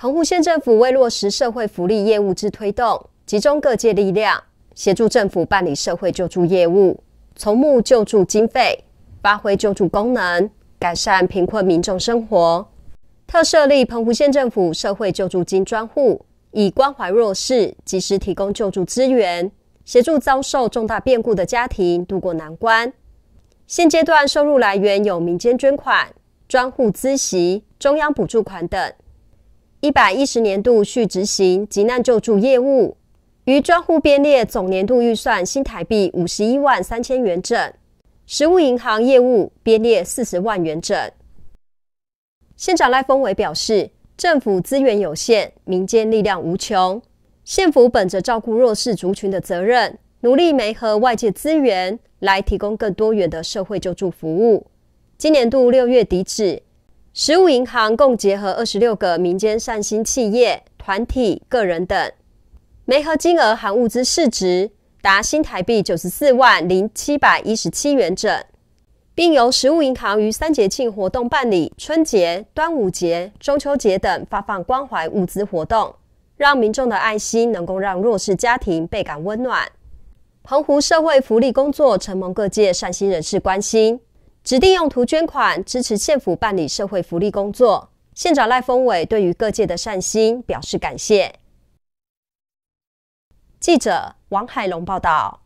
澎湖县政府为落实社会福利业务之推动，集中各界力量，协助政府办理社会救助业务，从募救助经费，发挥救助功能，改善贫困民众生活。特设立澎湖县政府社会救助金专户，以关怀弱势，及时提供救助资源，协助遭受重大变故的家庭渡过难关。现阶段收入来源有民间捐款、专户孳息、中央补助款等。一百一十年度续执行急难救助业务，于专户编列总年度预算新台币五十一万三千元整，实物银行业务编列四十万元整。县长赖峰伟表示，政府资源有限，民间力量无穷，县府本着照顾弱势族群的责任，努力媒合外界资源，来提供更多元的社会救助服务。今年度六月底止。食物银行共结合二十六个民间善心企业、团体、个人等，每合金额含物资市值达新台币九十四万零七百一十七元整，并由食物银行于三节庆活动办理春节、端午节、中秋节等发放关怀物资活动，让民众的爱心能够让弱势家庭倍感温暖。澎湖社会福利工作承蒙各界善心人士关心。指定用途捐款，支持县府办理社会福利工作。县长赖峰伟对于各界的善心表示感谢。记者王海龙报道。